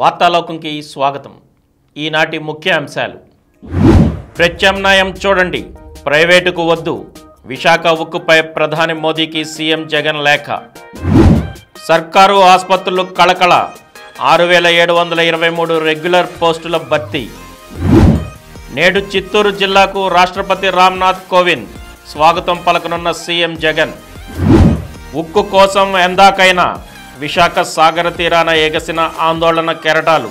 వార్తాలోకంకి స్వాగతం ఈనాటి ముఖ్య అంశాలు ప్రత్యామ్నాయం చూడండి ప్రైవేటుకు వద్దు విశాఖ ఉక్కుపై ప్రధాని మోదీకి సీఎం జగన్ లేఖ సర్కారు ఆసుపత్రులు కళకళ ఆరు వేల ఏడు వందల ఇరవై మూడు రెగ్యులర్ పోస్టుల భర్తీ నేడు చిత్తూరు జిల్లాకు రాష్ట్రపతి రామ్నాథ్ కోవింద్ స్వాగతం పలకనున్న సీఎం జగన్ ఉక్కు కోసం ఎందాకైనా విశాఖ సాగర తీరాన ఎగసిన ఆందోళన కెరటాలు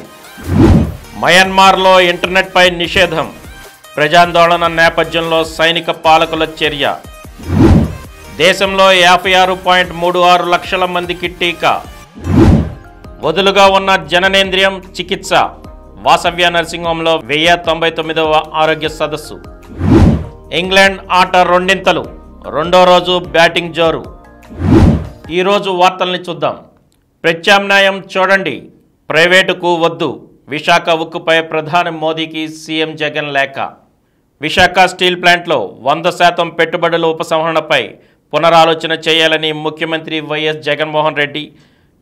మయన్మార్లో ఇంటర్నెట్పై నిషేధం ప్రజాందోళన నేపథ్యంలో సైనిక పాలకుల చర్య దేశంలో యాభై ఆరు పాయింట్ మూడు ఆరు లక్షల మందికి టీకా వదులుగా ఉన్న జననేంద్రియం చికిత్స వాసవ్య నర్సింగ్ వెయ్యి తొంభై తొమ్మిదవ ఆరోగ్య సదస్సు ఇంగ్లాండ్ ఆట రెండింతలు రెండో రోజు బ్యాటింగ్ జోరు ఈరోజు వార్తల్ని చూద్దాం ప్రత్యామ్నాయం చూడండి ప్రైవేటుకు వద్దు విశాఖ ఉక్కుపై ప్రధాని మోదీకి సీఎం జగన్ లేఖ విశాఖ స్టీల్ ప్లాంట్లో వంద శాతం పెట్టుబడుల ఉపసంహరణపై పునరాలోచన చేయాలని ముఖ్యమంత్రి వైఎస్ జగన్మోహన్ రెడ్డి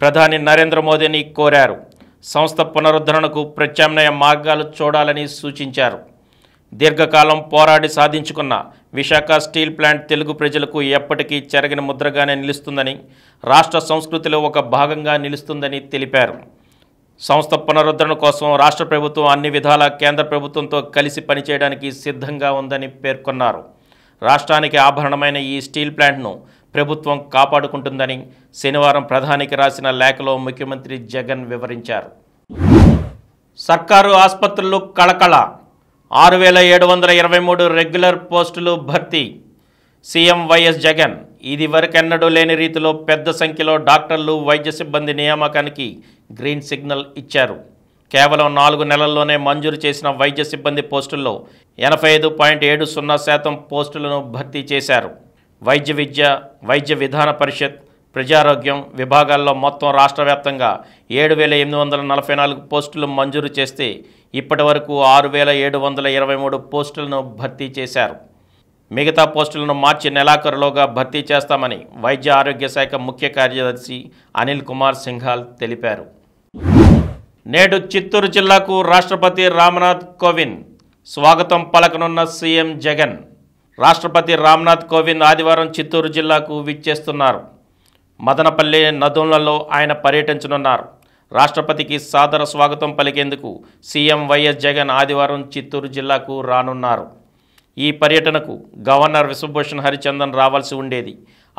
ప్రధాని నరేంద్ర మోదీని కోరారు సంస్థ పునరుద్ధరణకు ప్రత్యామ్నాయ మార్గాలు చూడాలని సూచించారు దీర్ఘకాలం పోరాడి సాధించుకున్న విశాఖ స్టీల్ ప్లాంట్ తెలుగు ప్రజలకు ఎప్పటికీ చెరగిన ముద్రగానే నిలుస్తుందని రాష్ట్ర సంస్కృతిలో ఒక భాగంగా నిలుస్తుందని తెలిపారు సంస్థ పునరుద్ధరణ కోసం రాష్ట్ర ప్రభుత్వం అన్ని విధాల కేంద్ర ప్రభుత్వంతో కలిసి పనిచేయడానికి సిద్ధంగా ఉందని పేర్కొన్నారు రాష్ట్రానికి ఆభరణమైన ఈ స్టీల్ ప్లాంట్ను ప్రభుత్వం కాపాడుకుంటుందని శనివారం ప్రధానికి రాసిన లేఖలో ముఖ్యమంత్రి జగన్ వివరించారు సర్కారు ఆసుపత్రులు కళకళ ఆరు వేల ఏడు వందల ఇరవై మూడు రెగ్యులర్ పోస్టులు భర్తీ సీఎం వైఎస్ జగన్ ఇది వరకెన్నడూ లేని రీతిలో పెద్ద సంఖ్యలో డాక్టర్లు వైద్య సిబ్బంది నియామకానికి గ్రీన్ సిగ్నల్ ఇచ్చారు కేవలం నాలుగు నెలల్లోనే మంజూరు చేసిన వైద్య సిబ్బంది పోస్టుల్లో ఎనభై ఐదు పాయింట్ ఏడు సున్నా శాతం పోస్టులను భర్తీ చేశారు వైద్య విద్య వైద్య విధాన పరిషత్ ప్రజారోగ్యం విభాగాల్లో మొత్తం రాష్ట్ర వ్యాప్తంగా ఏడు వేల ఎనిమిది వందల నలభై నాలుగు పోస్టులు మంజూరు చేస్తే ఇప్పటి వరకు ఆరు వేల ఏడు వందల ఇరవై మూడు పోస్టులను భర్తీ చేశారు మిగతా పోస్టులను మార్చి నెలాఖరులోగా భర్తీ చేస్తామని వైద్య ఆరోగ్య శాఖ ముఖ్య కార్యదర్శి అనిల్ కుమార్ సింఘాల్ తెలిపారు నేడు చిత్తూరు జిల్లాకు రాష్ట్రపతి రామ్నాథ్ కోవింద్ స్వాగతం పలకనున్న సీఎం జగన్ రాష్ట్రపతి రామ్నాథ్ కోవింద్ ఆదివారం చిత్తూరు జిల్లాకు విచ్చేస్తున్నారు మదనపల్లి నదులలో ఆయన పర్యటించనున్నారు రాష్ట్రపతికి సాదర స్వాగతం పలికేందుకు సీఎం వైఎస్ జగన్ ఆదివారం చిత్తూరు జిల్లాకు రానున్నారు ఈ పర్యటనకు గవర్నర్ విశ్వభూషణ్ హరిచందన్ రావాల్సి ఉండేది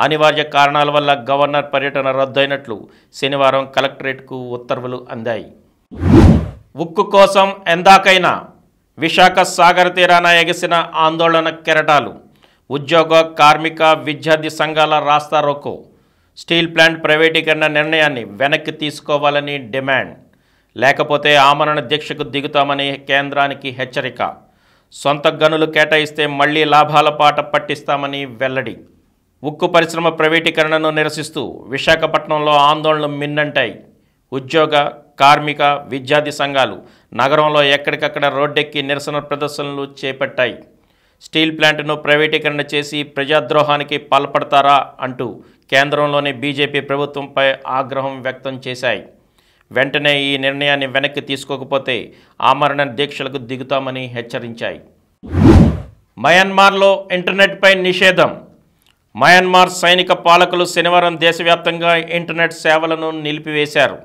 అనివార్య కారణాల వల్ల గవర్నర్ పర్యటన రద్దయినట్లు శనివారం కలెక్టరేట్కు ఉత్తర్వులు అందాయి ఉక్కు కోసం ఎందాకైనా విశాఖ సాగర తీరాన ఎగిసిన ఆందోళన కెరటాలు ఉద్యోగ కార్మిక విద్యార్థి సంఘాల రాస్తారోకో స్టీల్ ప్లాంట్ ప్రైవేటీకరణ నిర్ణయాన్ని వెనక్కి తీసుకోవాలని డిమాండ్ లేకపోతే ఆమరణ దీక్షకు దిగుతామని కేంద్రానికి హెచ్చరిక సొంత గనులు కేటాయిస్తే మళ్లీ లాభాల పాట పట్టిస్తామని వెల్లడి ఉక్కు పరిశ్రమ ప్రైవేటీకరణను నిరసిస్తూ విశాఖపట్నంలో ఆందోళనలు మిన్నంటాయి ఉద్యోగ కార్మిక విద్యార్థి సంఘాలు నగరంలో ఎక్కడికక్కడ రోడ్డెక్కి నిరసన ప్రదర్శనలు చేపట్టాయి స్టీల్ ప్లాంట్ను ప్రైవేటీకరణ చేసి ప్రజాద్రోహానికి పాల్పడతారా అంటూ కేంద్రంలోని బీజేపీ ప్రభుత్వంపై ఆగ్రహం వ్యక్తం చేశాయి వెంటనే ఈ నిర్ణయాన్ని వెనక్కి తీసుకోకపోతే ఆమరణ దీక్షలకు దిగుతామని హెచ్చరించాయి మయన్మార్లో ఇంటర్నెట్పై నిషేధం మయన్మార్ సైనిక పాలకులు శనివారం దేశవ్యాప్తంగా ఇంటర్నెట్ సేవలను నిలిపివేశారు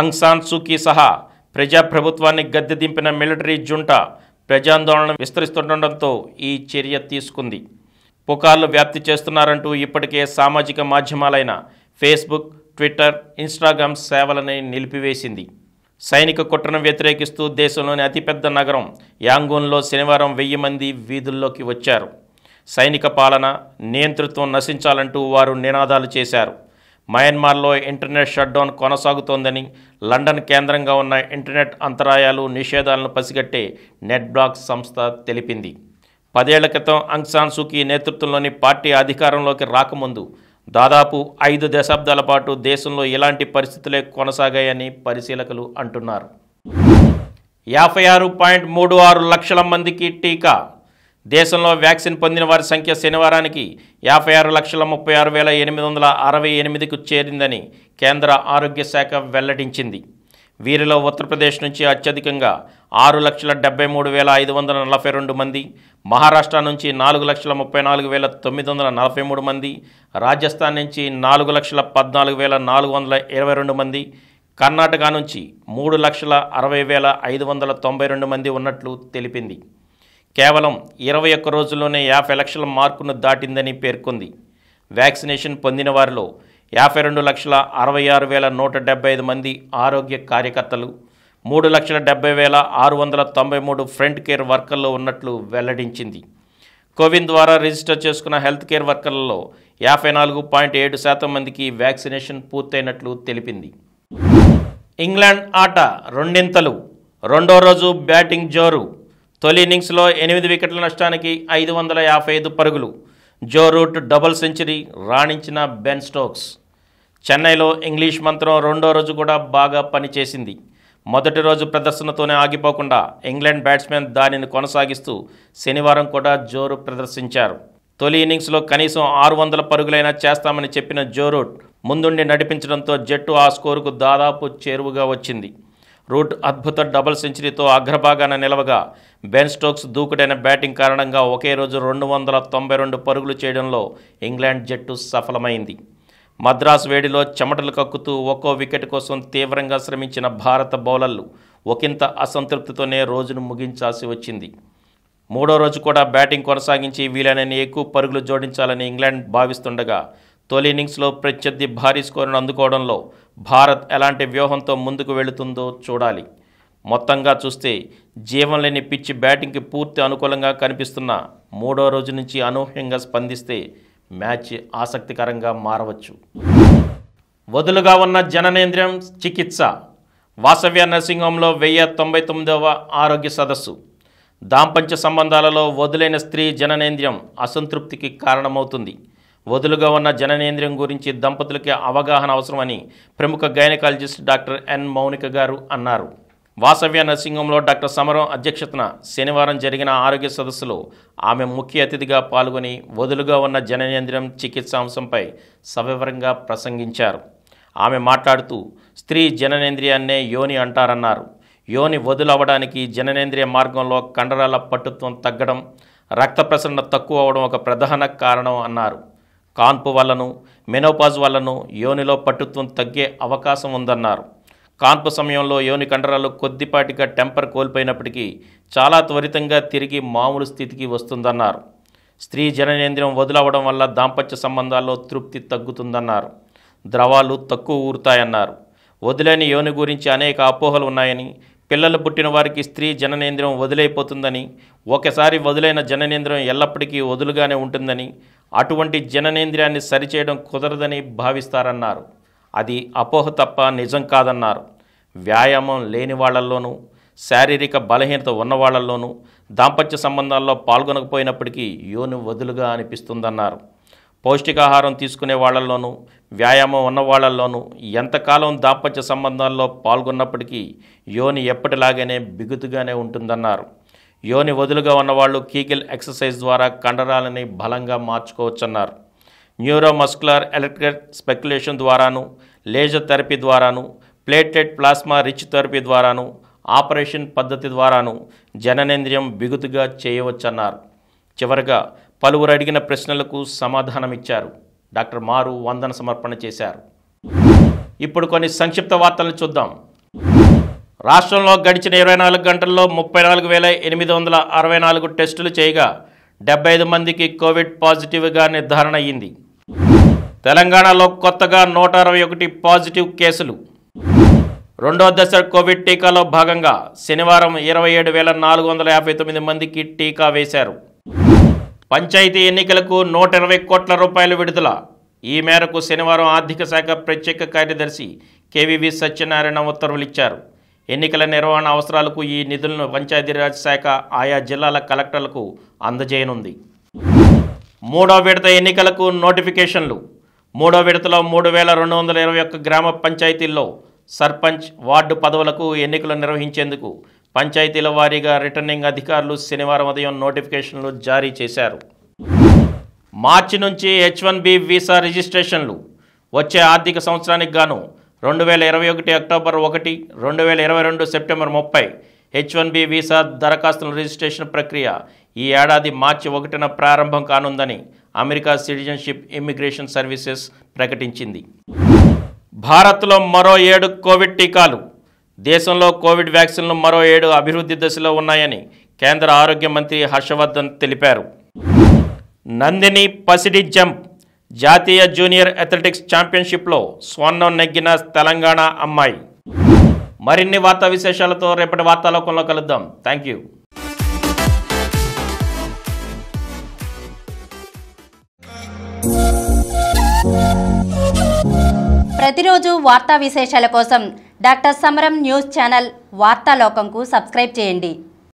అంగ్సాన్ సూకీ సహా ప్రజాప్రభుత్వాన్ని గద్దె దింపిన మిలిటరీ జుంటా ప్రజాందోళన విస్తరిస్తుండటంతో ఈ చర్య తీసుకుంది పుకార్లు వ్యాప్తి చేస్తున్నారంటూ ఇప్పటికే సామాజిక మాధ్యమాలైన ఫేస్బుక్ ట్విట్టర్ ఇన్స్టాగ్రామ్ సేవలని నిలిపివేసింది సైనిక కుట్రను వ్యతిరేకిస్తూ దేశంలోని అతిపెద్ద నగరం యాంగూన్లో శనివారం వెయ్యి మంది వీధుల్లోకి వచ్చారు సైనిక పాలన నియంతృత్వం నశించాలంటూ వారు నినాదాలు చేశారు మయన్మార్లో ఇంటర్నెట్ షట్డౌన్ కొనసాగుతోందని లండన్ కేంద్రంగా ఉన్న ఇంటర్నెట్ అంతరాయాలు నిషేధాలను పసిగట్టే నెట్ బ్లాక్ సంస్థ తెలిపింది పదేళ్ల క్రితం అంగ్సాన్ సుఖీ నేతృత్వంలోని పార్టీ అధికారంలోకి రాకముందు దాదాపు ఐదు దశాబ్దాల పాటు దేశంలో ఇలాంటి పరిస్థితులే కొనసాగాయని పరిశీలకులు అంటున్నారు యాభై ఆరు పాయింట్ మూడు ఆరు లక్షల మందికి టీకా దేశంలో వ్యాక్సిన్ పొందిన వారి సంఖ్య శనివారానికి యాభై ఆరు లక్షల ముప్పై ఆరు వేల ఎనిమిది వందల అరవై ఎనిమిదికి చేరిందని కేంద్ర ఆరోగ్య శాఖ వెల్లడించింది వీరిలో ఉత్తరప్రదేశ్ నుంచి అత్యధికంగా ఆరు లక్షల డెబ్బై మూడు వేల ఐదు వందల నలభై రెండు మంది మహారాష్ట్ర నుంచి నాలుగు లక్షల ముప్పై నాలుగు వేల తొమ్మిది వందల నలభై మూడు మంది రాజస్థాన్ నుంచి నాలుగు లక్షల పద్నాలుగు వేల నాలుగు వందల ఇరవై రెండు మంది కర్ణాటక నుంచి మూడు లక్షల అరవై వేల ఐదు వందల తొంభై రెండు మంది ఉన్నట్లు తెలిపింది కేవలం ఇరవై ఒక్క రోజుల్లోనే యాభై లక్షల మార్కును దాటిందని పేర్కొంది వ్యాక్సినేషన్ పొందిన వారిలో యాభై రెండు లక్షల అరవై ఆరు వేల నూట డెబ్బై ఐదు మంది ఆరోగ్య కార్యకర్తలు మూడు లక్షల డెబ్బై వేల ఆరు వందల తొంభై మూడు ఫ్రంట్ కేర్ వర్కర్లు ఉన్నట్లు వెల్లడించింది కోవిన్ ద్వారా రిజిస్టర్ చేసుకున్న హెల్త్ కేర్ వర్కర్లలో యాభై నాలుగు పాయింట్ ఏడు శాతం మందికి వ్యాక్సినేషన్ పూర్తయినట్లు తెలిపింది ఇంగ్లాండ్ ఆట రెండింతలు రెండో రోజు బ్యాటింగ్ జోరు తొలి ఇన్నింగ్స్లో ఎనిమిది వికెట్ల నష్టానికి ఐదు వందల యాభై ఐదు పరుగులు జో రూట్ డబుల్ సెంచరీ రాణించిన బెన్ స్టోక్స్ చెన్నైలో ఇంగ్లీష్ మంత్రం రెండో రోజు కూడా బాగా పనిచేసింది మొదటి రోజు ప్రదర్శనతోనే ఆగిపోకుండా ఇంగ్లాండ్ బ్యాట్స్మెన్ దానిని కొనసాగిస్తూ శనివారం కూడా జోరు ప్రదర్శించారు తొలి ఇన్నింగ్స్లో కనీసం ఆరు వందల పరుగులైనా చేస్తామని చెప్పిన జోరూట్ ముందుండి నడిపించడంతో జట్టు ఆ స్కోరుకు దాదాపు చేరువుగా వచ్చింది రూట్ అద్భుత డబుల్ సెంచరీతో అగ్రభాగాన నిలవగా బెన్ స్టోక్స్ దూకుడైన బ్యాటింగ్ కారణంగా ఒకే రోజు రెండు వందల తొంభై రెండు పరుగులు చేయడంలో ఇంగ్లాండ్ జట్టు సఫలమైంది మద్రాస్ వేడిలో చెమటలు కక్కుతూ ఒక్కో వికెట్ కోసం తీవ్రంగా శ్రమించిన భారత బౌలర్లు ఒకంత అసంతృప్తితోనే రోజును ముగించాల్సి వచ్చింది మూడో రోజు కూడా బ్యాటింగ్ కొనసాగించి వీలైనన్ని ఎక్కువ పరుగులు జోడించాలని ఇంగ్లాండ్ భావిస్తుండగా తొలి ఇన్నింగ్స్లో ప్రత్యర్థి భారీ స్కోరును అందుకోవడంలో భారత్ ఎలాంటి వ్యూహంతో ముందుకు వెళుతుందో చూడాలి మొత్తంగా చూస్తే జీవం లేని పిచ్చి బ్యాటింగ్కి పూర్తి అనుకూలంగా కనిపిస్తున్న మూడో రోజు నుంచి అనూహ్యంగా స్పందిస్తే మ్యాచ్ ఆసక్తికరంగా మారవచ్చు వదులుగా ఉన్న జననేంద్రియం చికిత్స వాసవ్య నర్సింహంలో వెయ్యి తొంభై తొమ్మిదవ ఆరోగ్య సదస్సు దాంపత్య సంబంధాలలో వదులైన స్త్రీ జననేంద్రియం అసంతృప్తికి కారణమవుతుంది వదులుగా ఉన్న జననేంద్రియం గురించి దంపతులకి అవగాహన అవసరమని ప్రముఖ గైనకాలజిస్ట్ డాక్టర్ ఎన్ మౌనిక గారు అన్నారు వాసవ్య నర్సింగంలో డాక్టర్ సమరం అధ్యక్షతన శనివారం జరిగిన ఆరోగ్య సదస్సులో ఆమె ముఖ్య అతిథిగా పాల్గొని వదులుగా ఉన్న జననేంద్రియం చికిత్స అంశంపై సవివరంగా ప్రసంగించారు ఆమె మాట్లాడుతూ స్త్రీ జననేంద్రియాన్నే యోని అంటారన్నారు యోని వదులవ్వడానికి జననేంద్రియ మార్గంలో కండరాల పట్టుత్వం తగ్గడం రక్త ప్రసరణ తక్కువ అవడం ఒక ప్రధాన కారణం అన్నారు కాన్పు వల్లను మెనోపాజ్ వల్లను యోనిలో పట్టుత్వం తగ్గే అవకాశం ఉందన్నారు కాన్పు సమయంలో యోని కండరాలు కొద్దిపాటిగా టెంపర్ కోల్పోయినప్పటికీ చాలా త్వరితంగా తిరిగి మామూలు స్థితికి వస్తుందన్నారు స్త్రీ జననేంద్రియం వదులవడం వల్ల దాంపత్య సంబంధాల్లో తృప్తి తగ్గుతుందన్నారు ద్రవాలు తక్కువ ఊరుతాయన్నారు వదిలేని యోని గురించి అనేక అపోహలు ఉన్నాయని పిల్లలు పుట్టిన వారికి స్త్రీ జననేంద్రం వదిలైపోతుందని ఒకసారి వదిలైన జననేంద్రం ఎల్లప్పటికీ వదులుగానే ఉంటుందని అటువంటి జననేంద్రియాన్ని సరిచేయడం కుదరదని భావిస్తారన్నారు అది అపోహ తప్ప నిజం కాదన్నారు వ్యాయామం లేని వాళ్ళల్లోనూ శారీరక బలహీనత ఉన్నవాళ్లలోనూ దాంపత్య సంబంధాల్లో పాల్గొనకపోయినప్పటికీ యోను వదులుగా అనిపిస్తుందన్నారు పౌష్టికాహారం తీసుకునే వాళ్ళల్లోనూ వ్యాయామం ఉన్న వాళ్ళల్లోనూ ఎంతకాలం దాంపత్య సంబంధాల్లో పాల్గొన్నప్పటికీ యోని ఎప్పటిలాగానే బిగుతుగానే ఉంటుందన్నారు యోని వదులుగా ఉన్నవాళ్ళు కీకిల్ ఎక్సర్సైజ్ ద్వారా కండరాలని బలంగా మార్చుకోవచ్చన్నారు న్యూరోమస్కులర్ ఎలక్ట్రిక్ స్పెక్యులేషన్ ద్వారాను లేజర్ థెరపీ ద్వారాను ప్లేటెడ్ ప్లాస్మా రిచ్ థెరపీ ద్వారాను ఆపరేషన్ పద్ధతి ద్వారాను జననేంద్రియం బిగుతుగా చేయవచ్చన్నారు చివరిగా పలువురు అడిగిన ప్రశ్నలకు సమాధానమిచ్చారు డాక్టర్ మారు వందన సమర్పణ చేశారు ఇప్పుడు కొన్ని సంక్షిప్త వార్తలను చూద్దాం రాష్ట్రంలో గడిచిన ఇరవై నాలుగు గంటల్లో ముప్పై నాలుగు వేల ఎనిమిది వందల అరవై నాలుగు టెస్టులు చేయగా డెబ్బై ఐదు మందికి కోవిడ్ పాజిటివ్గా నిర్ధారణ అయ్యింది తెలంగాణలో కొత్తగా నూట అరవై ఒకటి పాజిటివ్ కేసులు రెండో దశ కోవిడ్ టీకాలో భాగంగా శనివారం ఇరవై ఏడు వేల నాలుగు వందల యాభై తొమ్మిది మందికి టీకా వేశారు పంచాయతీ ఎన్నికలకు నూట ఇరవై కోట్ల రూపాయల విడుదల ఈ మేరకు శనివారం ఆర్థిక శాఖ ప్రత్యేక కార్యదర్శి కేవీవి సత్యనారాయణ ఉత్తర్వులు ఇచ్చారు ఎన్నికల నిర్వహణ అవసరాలకు ఈ నిధులను పంచాయతీరాజ్ శాఖ ఆయా జిల్లాల కలెక్టర్లకు అందజేయనుంది మూడో విడత ఎన్నికలకు నోటిఫికేషన్లు మూడో విడతలో మూడు వేల రెండు వందల ఇరవై ఒక్క గ్రామ పంచాయతీల్లో సర్పంచ్ వార్డు పదవులకు ఎన్నికలు నిర్వహించేందుకు పంచాయతీల వారీగా రిటర్నింగ్ అధికారులు శనివారం ఉదయం నోటిఫికేషన్లు జారీ చేశారు మార్చి నుంచి హెచ్ వన్ బి వీసా రిజిస్ట్రేషన్లు వచ్చే ఆర్థిక సంవత్సరానికి గాను రెండు వేల ఇరవై ఒకటి అక్టోబర్ ఒకటి రెండు వేల ఇరవై రెండు సెప్టెంబర్ ముప్పై హెచ్ వన్ బి వీసా దరఖాస్తుల రిజిస్ట్రేషన్ ప్రక్రియ ఈ ఏడాది మార్చి ఒకటిన ప్రారంభం కానుందని అమెరికా సిటిజన్షిప్ ఇమ్మిగ్రేషన్ సర్వీసెస్ ప్రకటించింది భారత్లో మరో ఏడు కోవిడ్ టీకాలు దేశంలో కోవిడ్ వ్యాక్సిన్లు మరో ఏడు అభివృద్ధి దశలో ఉన్నాయని కేంద్ర ఆరోగ్య మంత్రి హర్షవర్ధన్ తెలిపారు నందిని పసిడి జంప్ జాతీయ జూనియర్ అథ్లెటిక్స్ ఛాంపియన్షిప్లో స్వర్ణం నెగ్గిన తెలంగాణ అమ్మాయి మరిన్ని వార్తా విశేషాలతో రేపటి వార్తాలోకంలో కలుద్దాం థ్యాంక్ యూ thank you ప్రతిరోజు వార్తా విశేషాల కోసం డాక్టర్ సమరం న్యూస్ ఛానల్ వార్తాలోకంకు సబ్స్క్రైబ్ చేయండి